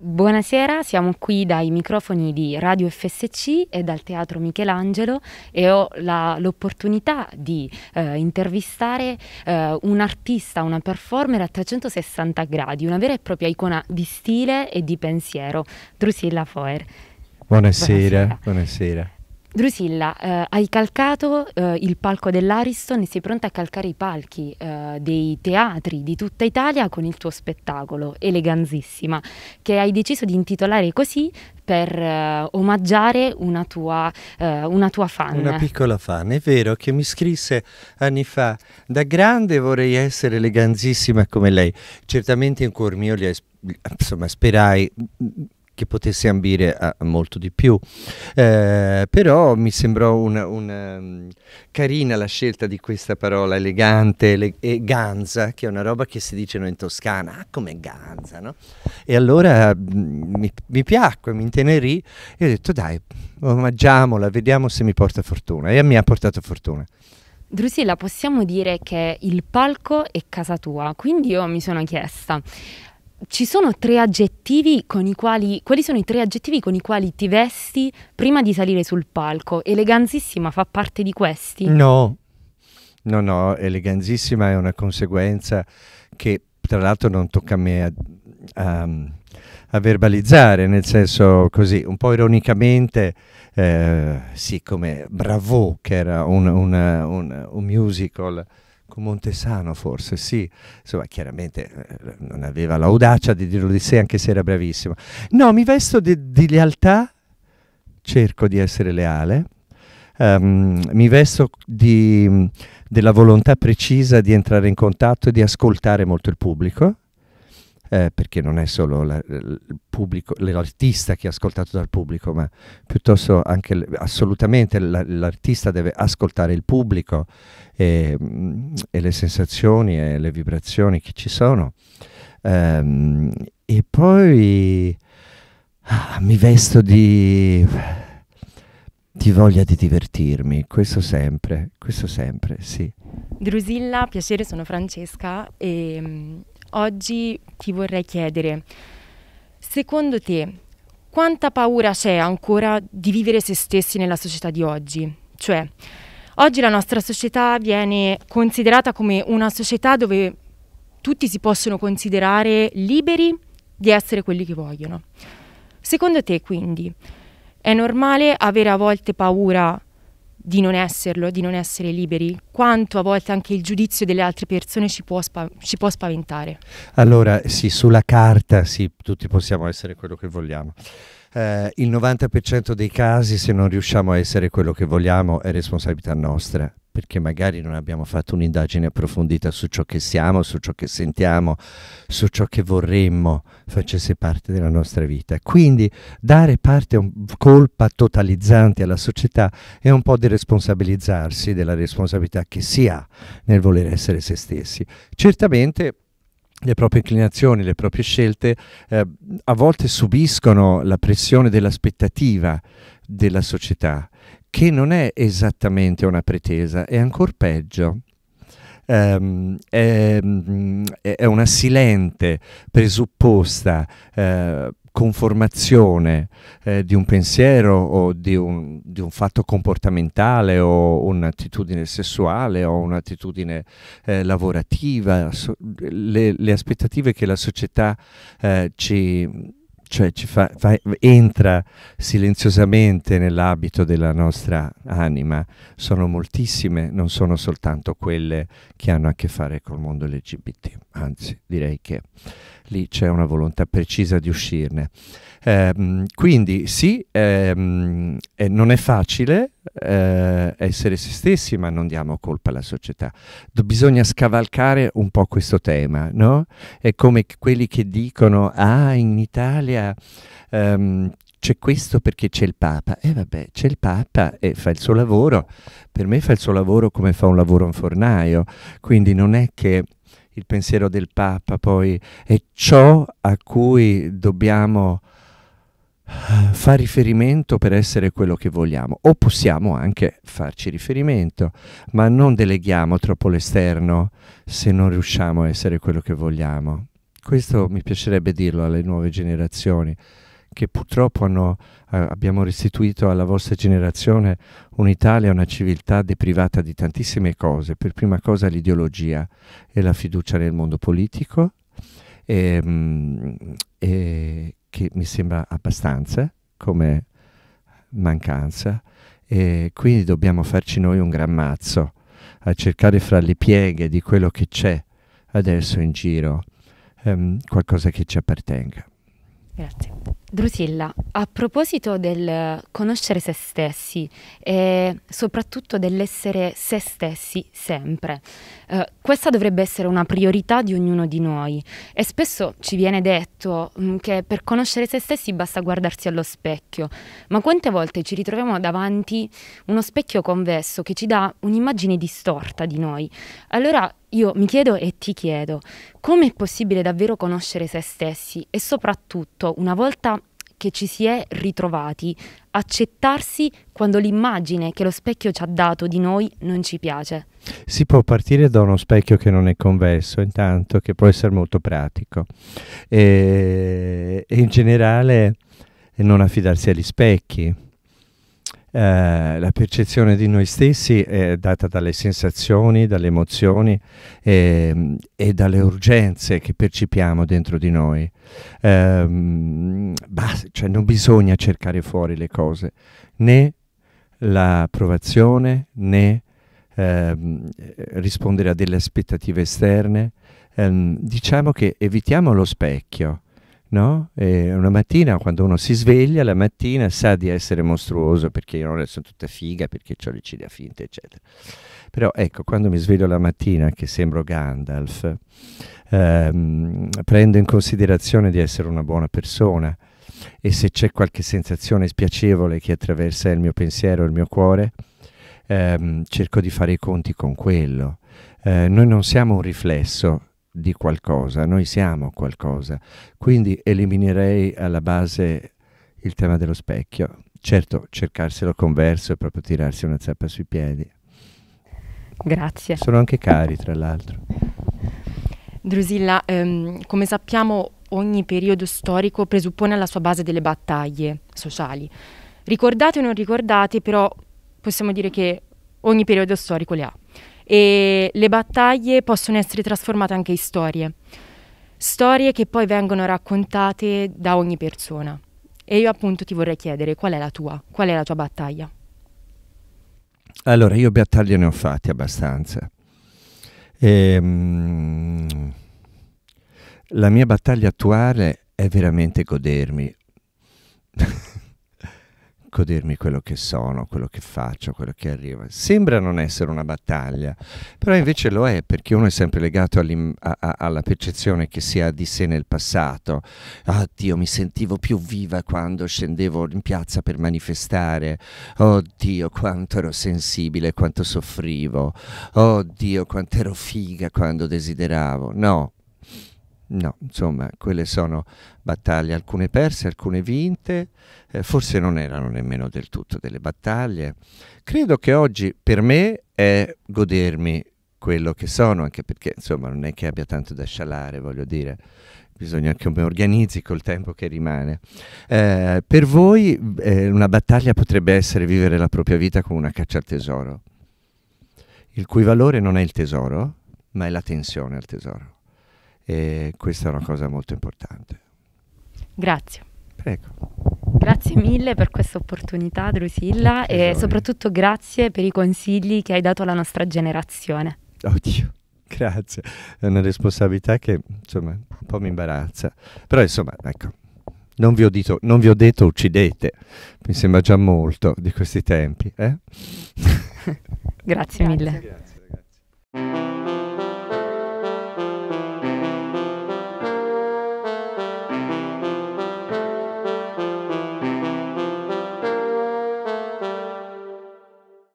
Buonasera, siamo qui dai microfoni di Radio FSC e dal Teatro Michelangelo e ho la, l'opportunità di eh, intervistare eh, un artista, una performer a 360 gradi, una vera e propria icona di stile e di pensiero, Drusilla Foer. Buonasera, buonasera. buonasera. Drusilla, eh, hai calcato eh, il palco dell'Ariston e sei pronta a calcare i palchi eh, dei teatri di tutta Italia con il tuo spettacolo Eleganzissima, che hai deciso di intitolare così per eh, omaggiare una tua, eh, una tua fan. Una piccola fan, è vero, che mi scrisse anni fa, da grande vorrei essere eleganzissima come lei. Certamente in cuor mio, insomma, sperai che potesse ambire a molto di più. Eh, però mi sembrò una, una, ehm, carina la scelta di questa parola elegante le, e ganza, che è una roba che si dice noi in Toscana, ah come ganza, no? E allora mm, mi, mi piacque, mi intenerì e ho detto dai, omaggiamola, vediamo se mi porta fortuna. E mi ha portato fortuna. Drusilla, possiamo dire che il palco è casa tua, quindi io mi sono chiesta, ci sono tre aggettivi con i quali. Quali sono i tre aggettivi con i quali ti vesti prima di salire sul palco? Eleganzissima fa parte di questi? No, no, no, eleganzissima è una conseguenza che tra l'altro non tocca a me a, a, ehm, a verbalizzare, nel senso così, un po' ironicamente, eh, sì, come Bravo, che era un, una, un, un musical con Montesano forse, sì, insomma chiaramente eh, non aveva l'audacia di dirlo di sé anche se era bravissimo. No, mi vesto di, di lealtà, cerco di essere leale, um, mi vesto di, della volontà precisa di entrare in contatto e di ascoltare molto il pubblico eh, perché non è solo la, pubblico, l'artista che è ascoltato dal pubblico, ma piuttosto anche assolutamente l'artista deve ascoltare il pubblico e, ehm, e, le sensazioni e le vibrazioni che ci sono. Um, e poi ah, mi vesto di, di voglia di divertirmi, questo sempre, questo sempre, sì. Drusilla, piacere, sono Francesca e ehm, Oggi ti vorrei chiedere, secondo te, quanta paura c'è ancora di vivere se stessi nella società di oggi? Cioè, oggi la nostra società viene considerata come una società dove tutti si possono considerare liberi di essere quelli che vogliono. Secondo te, quindi, è normale avere a volte paura di non esserlo, di non essere liberi, quanto a volte anche il giudizio delle altre persone ci può, spav ci può spaventare. Allora, sì, sulla carta, sì, tutti possiamo essere quello che vogliamo. Eh, il 90% dei casi, se non riusciamo a essere quello che vogliamo, è responsabilità nostra perché magari non abbiamo fatto un'indagine approfondita su ciò che siamo, su ciò che sentiamo, su ciò che vorremmo facesse parte della nostra vita. Quindi dare parte a un colpa totalizzante alla società è un po' di responsabilizzarsi della responsabilità che si ha nel voler essere se stessi. Certamente le proprie inclinazioni, le proprie scelte eh, a volte subiscono la pressione dell'aspettativa della società che non è esattamente una pretesa, è ancora peggio. Um, è, è, una silente presupposta uh, conformazione eh, di un pensiero o di un, di un fatto comportamentale o un'attitudine sessuale o un'attitudine eh, lavorativa, so, le, le, aspettative che la società eh, ci, cioè fa, fa, entra silenziosamente nell'abito della nostra anima. Sono moltissime, non sono soltanto quelle che hanno a che fare col mondo LGBT, anzi direi che lì c'è una volontà precisa di uscirne. Eh, quindi sì, ehm, eh, non è facile eh, essere se stessi, ma non diamo colpa alla società. Do bisogna scavalcare un po' questo tema, no? È come quelli che dicono, ah, in Italia... Ehm, c'è questo perché c'è il Papa. E eh vabbè, c'è il Papa e fa il suo lavoro. Per me fa il suo lavoro come fa un lavoro un fornaio. Quindi non è che il pensiero del Papa poi è ciò a cui dobbiamo eh, fare riferimento per essere quello che vogliamo o possiamo anche farci riferimento, ma non deleghiamo troppo l'esterno se non riusciamo a essere quello che vogliamo. Questo mi piacerebbe dirlo alle nuove generazioni che purtroppo hanno, eh, abbiamo restituito alla vostra generazione un'Italia, una civiltà deprivata di tantissime cose, per prima cosa l'ideologia e la fiducia nel mondo politico, e, ehm, mh, e che mi sembra abbastanza come mancanza, e quindi dobbiamo farci noi un gran mazzo a cercare fra le pieghe di quello che c'è adesso in giro ehm, qualcosa che ci appartenga. Grazie. Drusilla, a proposito del conoscere se stessi e soprattutto dell'essere se stessi sempre, eh, questa dovrebbe essere una priorità di ognuno di noi e spesso ci viene detto mm, che per conoscere se stessi basta guardarsi allo specchio, ma quante volte ci ritroviamo davanti uno specchio convesso che ci dà un'immagine distorta di noi? Allora io mi chiedo e ti chiedo, come è possibile davvero conoscere se stessi e soprattutto, una volta che ci si è ritrovati, accettarsi quando l'immagine che lo specchio ci ha dato di noi non ci piace? Si può partire da uno specchio che non è convesso, intanto, che può essere molto pratico. E, in generale non affidarsi agli specchi eh, la percezione di noi stessi è data dalle sensazioni, dalle emozioni eh, e dalle urgenze che percepiamo dentro di noi. Eh, basta, cioè non bisogna cercare fuori le cose, né l'approvazione né ehm, rispondere a delle aspettative esterne. Ehm, diciamo che evitiamo lo specchio No? una mattina, quando uno si sveglia, la mattina sa di essere mostruoso perché io non sono tutta figa, perché ho le ciglia finte, eccetera. Però ecco, quando mi sveglio la mattina, che sembro Gandalf, ehm, prendo in considerazione di essere una buona persona e se c'è qualche sensazione spiacevole che attraversa il mio pensiero, il mio cuore, ehm, cerco di fare i conti con quello. Eh, noi non siamo un riflesso di qualcosa, noi siamo qualcosa. Quindi eliminerei alla base il tema dello specchio. Certo, cercarselo converso è proprio tirarsi una zappa sui piedi. Grazie. Sono anche cari, tra l'altro. Drusilla, ehm, come sappiamo ogni periodo storico presuppone alla sua base delle battaglie sociali. Ricordate o non ricordate, però possiamo dire che ogni periodo storico le ha e le battaglie possono essere trasformate anche in storie, storie che poi vengono raccontate da ogni persona. E io appunto ti vorrei chiedere qual è la tua, qual è la tua battaglia? Allora, io battaglie ne ho fatte abbastanza. Ehm, la mia battaglia attuale è veramente godermi godermi quello che sono, quello che faccio, quello che arriva. Sembra non essere una battaglia, però invece lo è perché uno è sempre legato a, a, alla percezione che si ha di sé nel passato. Oh Dio, mi sentivo più viva quando scendevo in piazza per manifestare. Oh Dio, quanto ero sensibile, quanto soffrivo. Oh Dio, quanto ero figa quando desideravo. No, No, insomma, quelle sono battaglie, alcune perse, alcune vinte, eh, forse non erano nemmeno del tutto delle battaglie. Credo che oggi per me è godermi quello che sono, anche perché insomma non è che abbia tanto da scialare, voglio dire, bisogna che mi organizzi col tempo che rimane. Eh, per voi eh, una battaglia potrebbe essere vivere la propria vita come una caccia al tesoro, il cui valore non è il tesoro, ma è la tensione al tesoro e questa è una cosa molto importante. Grazie. Prego. Grazie mille per questa opportunità, Drusilla, e soprattutto grazie per i consigli che hai dato alla nostra generazione. Oddio, grazie. È una responsabilità che insomma un po' mi imbarazza. Però insomma, ecco, non vi ho, dito, non vi ho detto uccidete, mi sembra già molto di questi tempi. Eh? grazie, grazie mille. Grazie, ragazzi.